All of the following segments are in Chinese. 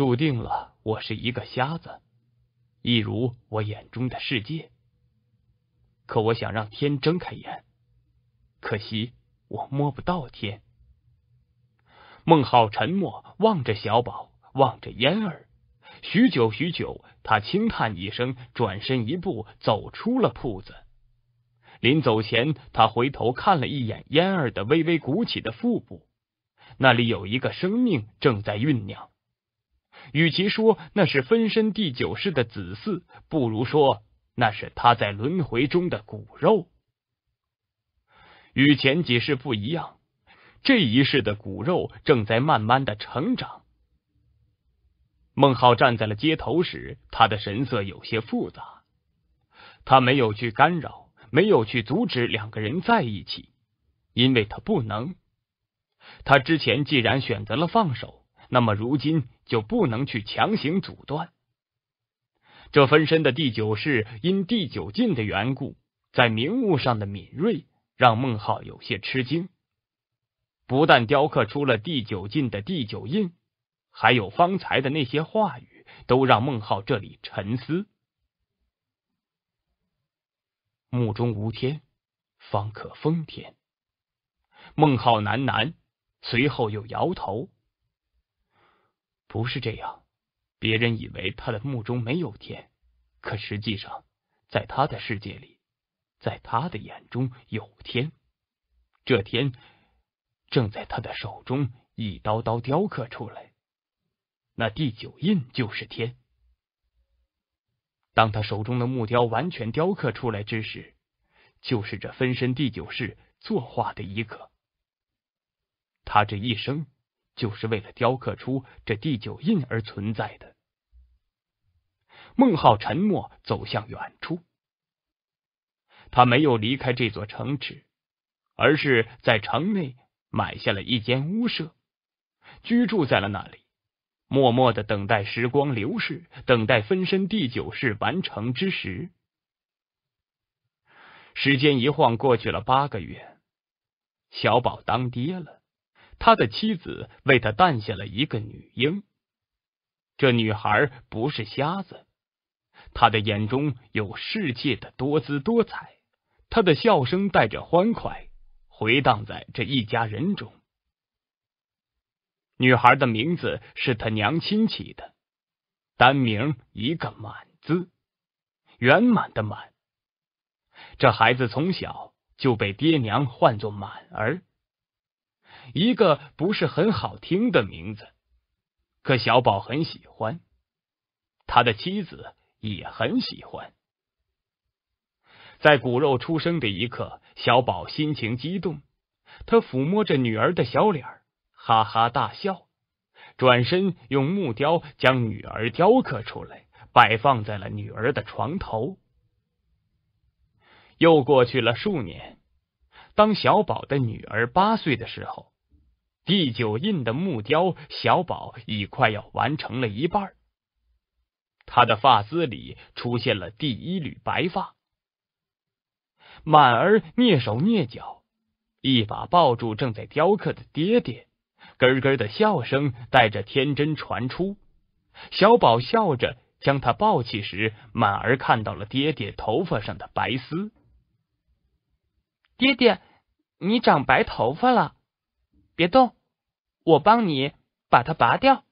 注定了，我是一个瞎子，一如我眼中的世界。可我想让天睁开眼，可惜我摸不到天。孟浩沉默，望着小宝，望着烟儿，许久许久，他轻叹一声，转身一步走出了铺子。临走前，他回头看了一眼烟儿的微微鼓起的腹部，那里有一个生命正在酝酿。与其说那是分身第九世的子嗣，不如说那是他在轮回中的骨肉。与前几世不一样，这一世的骨肉正在慢慢的成长。孟浩站在了街头时，他的神色有些复杂。他没有去干扰，没有去阻止两个人在一起，因为他不能。他之前既然选择了放手。那么如今就不能去强行阻断这分身的第九式，因第九进的缘故，在明物上的敏锐让孟浩有些吃惊。不但雕刻出了第九进的第九印，还有方才的那些话语，都让孟浩这里沉思。目中无天，方可封天。孟浩喃喃，随后又摇头。不是这样，别人以为他的目中没有天，可实际上，在他的世界里，在他的眼中有天，这天正在他的手中一刀刀雕刻出来，那第九印就是天。当他手中的木雕完全雕刻出来之时，就是这分身第九世作画的一刻。他这一生。就是为了雕刻出这第九印而存在的。孟浩沉默，走向远处。他没有离开这座城池，而是在城内买下了一间屋舍，居住在了那里，默默的等待时光流逝，等待分身第九式完成之时。时间一晃过去了八个月，小宝当爹了。他的妻子为他诞下了一个女婴，这女孩不是瞎子，她的眼中有世界的多姿多彩，她的笑声带着欢快，回荡在这一家人中。女孩的名字是他娘亲起的，单名一个满字，圆满的满。这孩子从小就被爹娘唤作满儿。一个不是很好听的名字，可小宝很喜欢，他的妻子也很喜欢。在骨肉出生的一刻，小宝心情激动，他抚摸着女儿的小脸哈哈大笑，转身用木雕将女儿雕刻出来，摆放在了女儿的床头。又过去了数年，当小宝的女儿八岁的时候。第九印的木雕，小宝已快要完成了一半。他的发丝里出现了第一缕白发。满儿蹑手蹑脚，一把抱住正在雕刻的爹爹，咯咯的笑声带着天真传出。小宝笑着将他抱起时，满儿看到了爹爹头发上的白丝。爹爹，你长白头发了，别动。我帮你把它拔掉。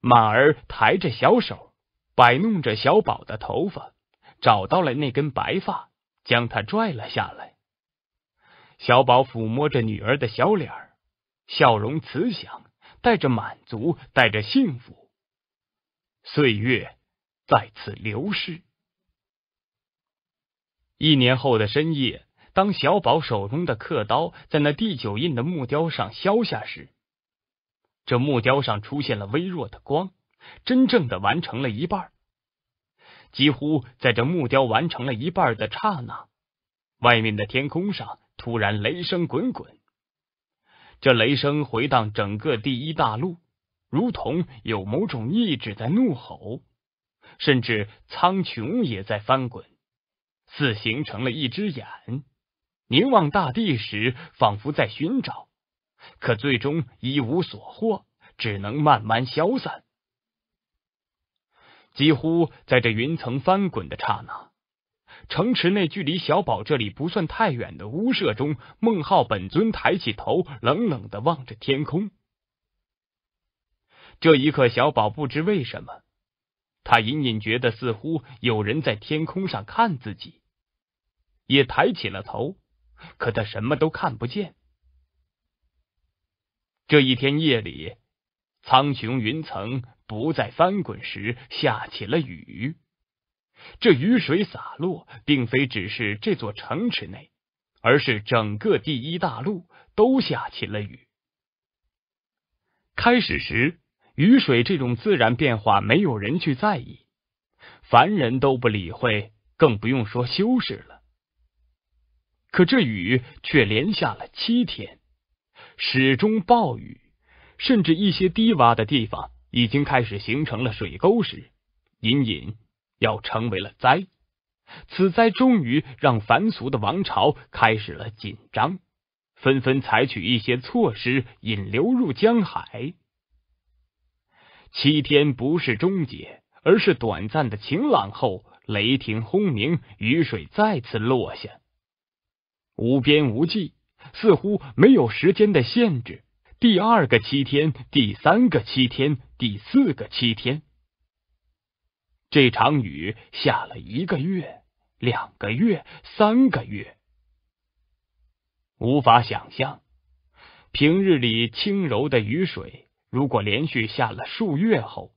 马儿抬着小手，摆弄着小宝的头发，找到了那根白发，将它拽了下来。小宝抚摸着女儿的小脸，笑容慈祥，带着满足，带着幸福。岁月在此流逝。一年后的深夜。当小宝手中的刻刀在那第九印的木雕上削下时，这木雕上出现了微弱的光，真正的完成了一半。几乎在这木雕完成了一半的刹那，外面的天空上突然雷声滚滚，这雷声回荡整个第一大陆，如同有某种意志在怒吼，甚至苍穹也在翻滚，似形成了一只眼。凝望大地时，仿佛在寻找，可最终一无所获，只能慢慢消散。几乎在这云层翻滚的刹那，城池内距离小宝这里不算太远的屋舍中，孟浩本尊抬起头，冷冷的望着天空。这一刻，小宝不知为什么，他隐隐觉得似乎有人在天空上看自己，也抬起了头。可他什么都看不见。这一天夜里，苍穹云层不再翻滚时，下起了雨。这雨水洒落，并非只是这座城池内，而是整个第一大陆都下起了雨。开始时，雨水这种自然变化，没有人去在意，凡人都不理会，更不用说修士了。可这雨却连下了七天，始终暴雨，甚至一些低洼的地方已经开始形成了水沟，时隐隐要成为了灾。此灾终于让凡俗的王朝开始了紧张，纷纷采取一些措施引流入江海。七天不是终结，而是短暂的晴朗后，雷霆轰鸣，雨水再次落下。无边无际，似乎没有时间的限制。第二个七天，第三个七天，第四个七天，这场雨下了一个月、两个月、三个月。无法想象，平日里轻柔的雨水，如果连续下了数月后，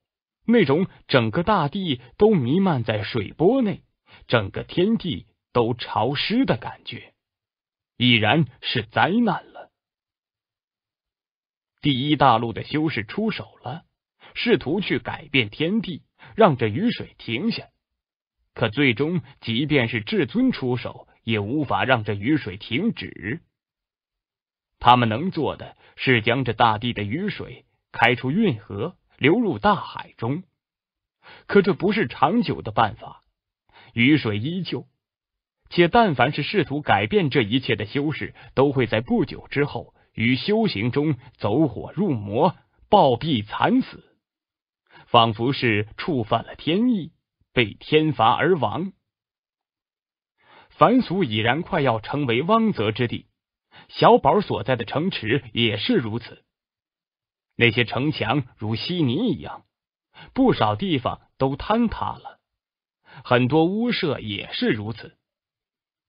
那种整个大地都弥漫在水波内，整个天地都潮湿的感觉。已然是灾难了。第一大陆的修士出手了，试图去改变天地，让这雨水停下。可最终，即便是至尊出手，也无法让这雨水停止。他们能做的是将这大地的雨水开出运河，流入大海中。可这不是长久的办法，雨水依旧。且但凡是试图改变这一切的修士，都会在不久之后于修行中走火入魔、暴毙惨死，仿佛是触犯了天意，被天罚而亡。凡俗已然快要成为汪泽之地，小宝所在的城池也是如此。那些城墙如稀泥一样，不少地方都坍塌了，很多屋舍也是如此。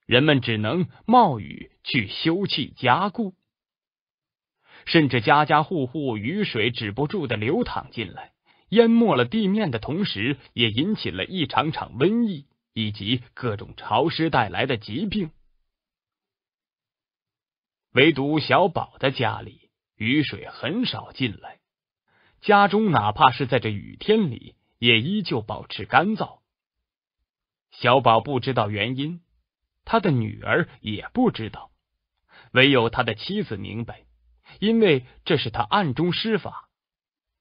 人们只能冒雨去修葺加固，甚至家家户户雨水止不住的流淌进来，淹没了地面的同时，也引起了一场场瘟疫以及各种潮湿带来的疾病。唯独小宝的家里，雨水很少进来，家中哪怕是在这雨天里，也依旧保持干燥。小宝不知道原因。他的女儿也不知道，唯有他的妻子明白，因为这是他暗中施法。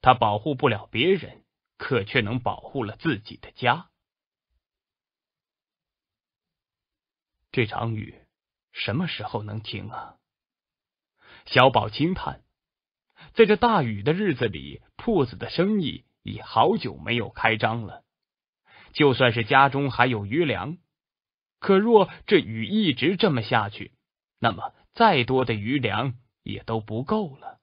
他保护不了别人，可却能保护了自己的家。这场雨什么时候能停啊？小宝轻叹，在这大雨的日子里，铺子的生意已好久没有开张了。就算是家中还有余粮。可若这雨一直这么下去，那么再多的余粮也都不够了。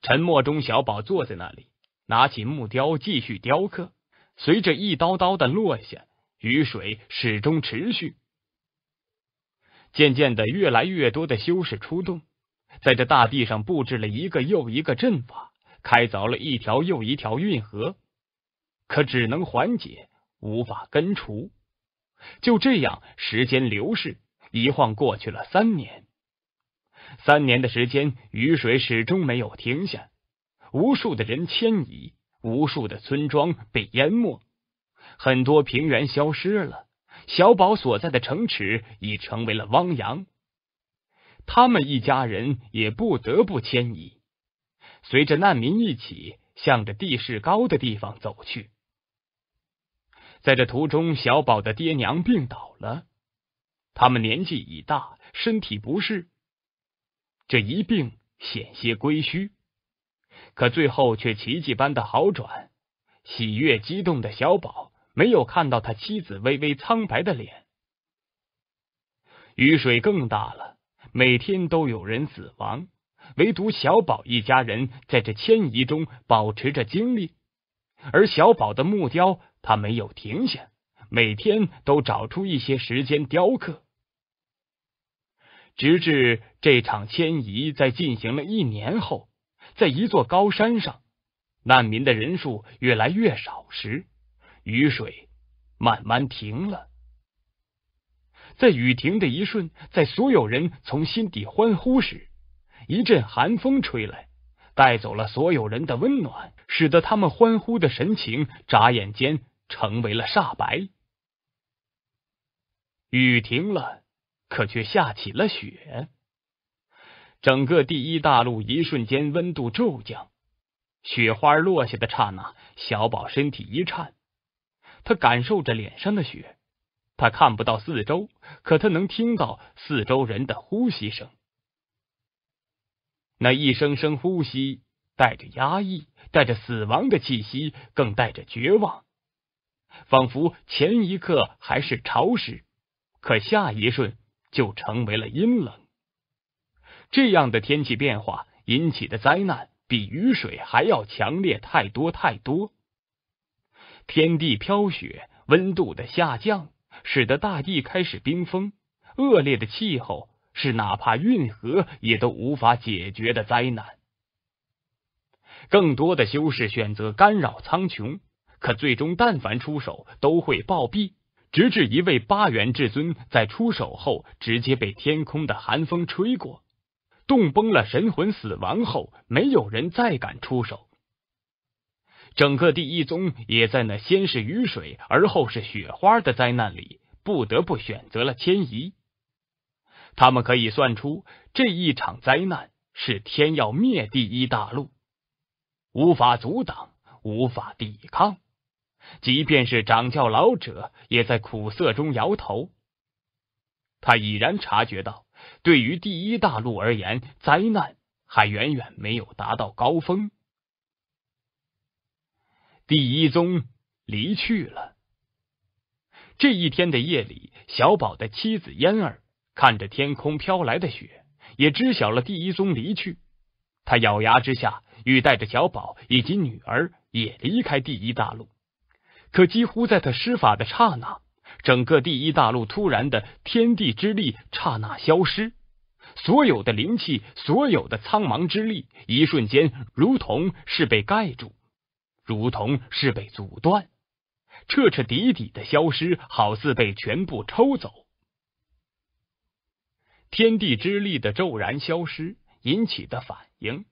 沉默中，小宝坐在那里，拿起木雕继续雕刻。随着一刀刀的落下，雨水始终持续。渐渐的，越来越多的修士出动，在这大地上布置了一个又一个阵法，开凿了一条又一条运河，可只能缓解，无法根除。就这样，时间流逝，一晃过去了三年。三年的时间，雨水始终没有停下，无数的人迁移，无数的村庄被淹没，很多平原消失了。小宝所在的城池已成为了汪洋，他们一家人也不得不迁移，随着难民一起，向着地势高的地方走去。在这途中，小宝的爹娘病倒了。他们年纪已大，身体不适，这一病险些归墟，可最后却奇迹般的好转。喜悦激动的小宝没有看到他妻子微微苍白的脸。雨水更大了，每天都有人死亡，唯独小宝一家人在这迁移中保持着精力，而小宝的木雕。他没有停下，每天都找出一些时间雕刻，直至这场迁移在进行了一年后，在一座高山上，难民的人数越来越少时，雨水慢慢停了。在雨停的一瞬，在所有人从心底欢呼时，一阵寒风吹来，带走了所有人的温暖。使得他们欢呼的神情，眨眼间成为了煞白。雨停了，可却下起了雪。整个第一大陆一瞬间温度骤降，雪花落下的刹那，小宝身体一颤，他感受着脸上的雪，他看不到四周，可他能听到四周人的呼吸声，那一声声呼吸。带着压抑，带着死亡的气息，更带着绝望。仿佛前一刻还是潮湿，可下一瞬就成为了阴冷。这样的天气变化引起的灾难，比雨水还要强烈太多太多。天地飘雪，温度的下降，使得大地开始冰封。恶劣的气候是哪怕运河也都无法解决的灾难。更多的修士选择干扰苍穹，可最终但凡出手都会暴毙，直至一位八元至尊在出手后直接被天空的寒风吹过，冻崩了神魂，死亡后，没有人再敢出手。整个第一宗也在那先是雨水，而后是雪花的灾难里，不得不选择了迁移。他们可以算出这一场灾难是天要灭第一大陆。无法阻挡，无法抵抗。即便是掌教老者，也在苦涩中摇头。他已然察觉到，对于第一大陆而言，灾难还远远没有达到高峰。第一宗离去了。这一天的夜里，小宝的妻子嫣儿看着天空飘来的雪，也知晓了第一宗离去。他咬牙之下。欲带着小宝以及女儿也离开第一大陆，可几乎在他施法的刹那，整个第一大陆突然的天地之力刹那消失，所有的灵气，所有的苍茫之力，一瞬间如同是被盖住，如同是被阻断，彻彻底底的消失，好似被全部抽走。天地之力的骤然消失引起的反应。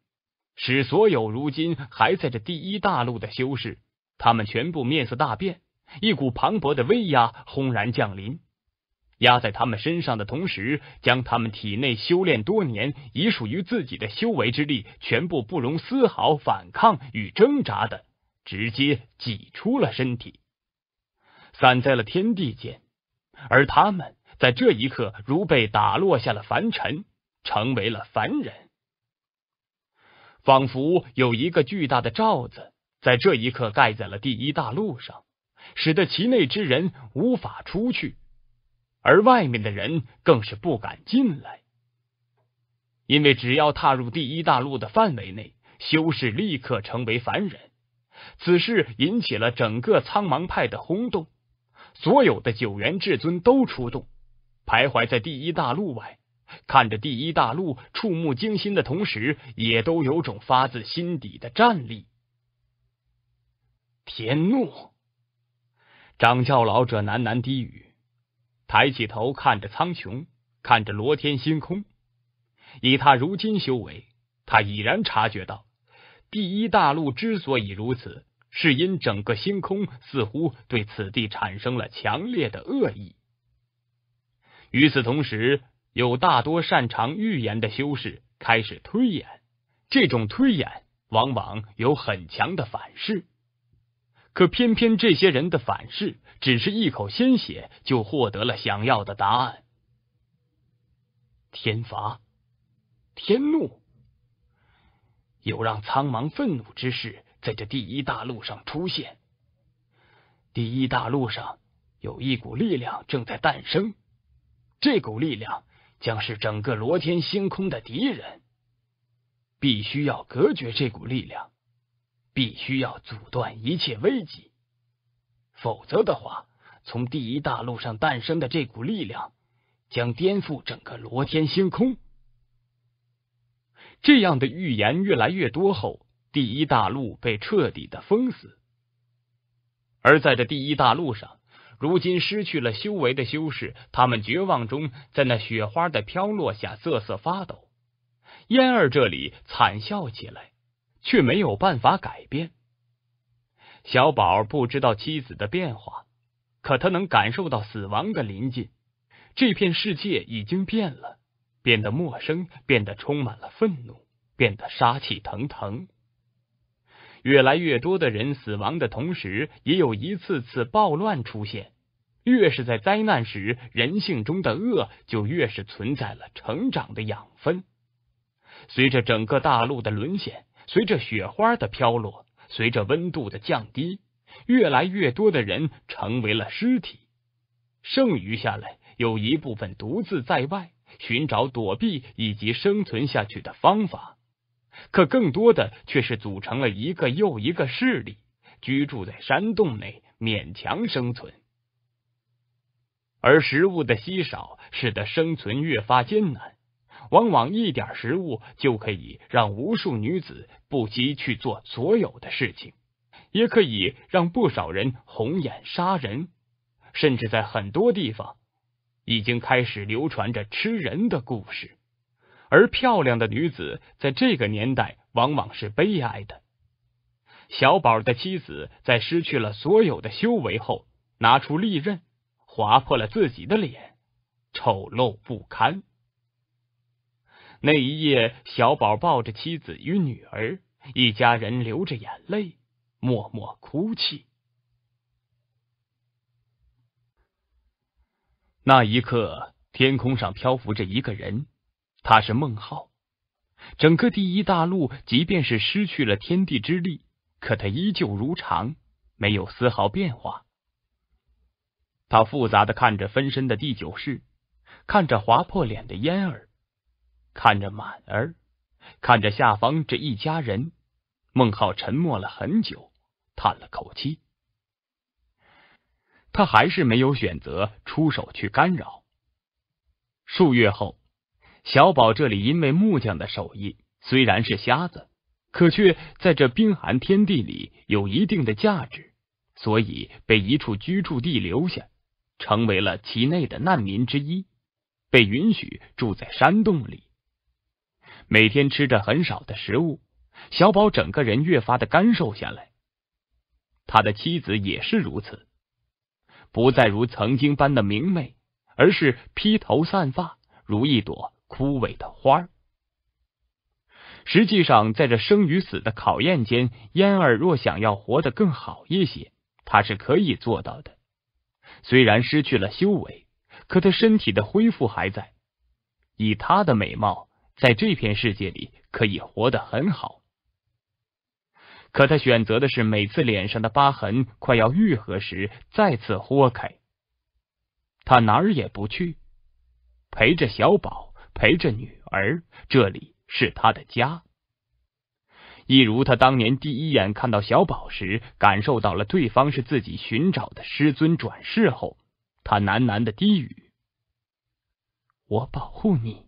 使所有如今还在这第一大陆的修士，他们全部面色大变，一股磅礴的威压轰然降临，压在他们身上的同时，将他们体内修炼多年已属于自己的修为之力，全部不容丝毫反抗与挣扎的，直接挤出了身体，散在了天地间。而他们在这一刻，如被打落下了凡尘，成为了凡人。仿佛有一个巨大的罩子，在这一刻盖在了第一大陆上，使得其内之人无法出去，而外面的人更是不敢进来。因为只要踏入第一大陆的范围内，修士立刻成为凡人。此事引起了整个苍茫派的轰动，所有的九元至尊都出动，徘徊在第一大陆外。看着第一大陆，触目惊心的同时，也都有种发自心底的战栗。天怒，掌教老者喃喃低语，抬起头看着苍穹，看着罗天星空。以他如今修为，他已然察觉到，第一大陆之所以如此，是因整个星空似乎对此地产生了强烈的恶意。与此同时。有大多擅长预言的修士开始推演，这种推演往往有很强的反噬，可偏偏这些人的反噬只是一口鲜血就获得了想要的答案。天罚，天怒，有让苍茫愤怒之事在这第一大陆上出现。第一大陆上有一股力量正在诞生，这股力量。将是整个罗天星空的敌人，必须要隔绝这股力量，必须要阻断一切危机，否则的话，从第一大陆上诞生的这股力量将颠覆整个罗天星空。这样的预言越来越多后，第一大陆被彻底的封死，而在这第一大陆上。如今失去了修为的修士，他们绝望中在那雪花的飘落下瑟瑟发抖。燕儿这里惨笑起来，却没有办法改变。小宝不知道妻子的变化，可他能感受到死亡的临近。这片世界已经变了，变得陌生，变得充满了愤怒，变得杀气腾腾。越来越多的人死亡的同时，也有一次次暴乱出现。越是在灾难时，人性中的恶就越是存在了，成长的养分。随着整个大陆的沦陷，随着雪花的飘落，随着温度的降低，越来越多的人成为了尸体。剩余下来，有一部分独自在外寻找躲避以及生存下去的方法。可更多的却是组成了一个又一个势力，居住在山洞内，勉强生存。而食物的稀少，使得生存越发艰难。往往一点食物就可以让无数女子不惜去做所有的事情，也可以让不少人红眼杀人。甚至在很多地方，已经开始流传着吃人的故事。而漂亮的女子，在这个年代往往是悲哀的。小宝的妻子在失去了所有的修为后，拿出利刃，划破了自己的脸，丑陋不堪。那一夜，小宝抱着妻子与女儿，一家人流着眼泪，默默哭泣。那一刻，天空上漂浮着一个人。他是孟浩，整个第一大陆，即便是失去了天地之力，可他依旧如常，没有丝毫变化。他复杂的看着分身的第九世，看着划破脸的烟儿，看着满儿，看着下方这一家人，孟浩沉默了很久，叹了口气。他还是没有选择出手去干扰。数月后。小宝这里因为木匠的手艺，虽然是瞎子，可却在这冰寒天地里有一定的价值，所以被一处居住地留下，成为了其内的难民之一，被允许住在山洞里。每天吃着很少的食物，小宝整个人越发的干瘦下来。他的妻子也是如此，不再如曾经般的明媚，而是披头散发，如一朵。枯萎的花儿。实际上，在这生与死的考验间，燕儿若想要活得更好一些，她是可以做到的。虽然失去了修为，可她身体的恢复还在。以她的美貌，在这片世界里可以活得很好。可她选择的是，每次脸上的疤痕快要愈合时，再次豁开。她哪儿也不去，陪着小宝。陪着女儿，这里是他的家。一如他当年第一眼看到小宝时，感受到了对方是自己寻找的师尊转世后，他喃喃的低语：“我保护你。”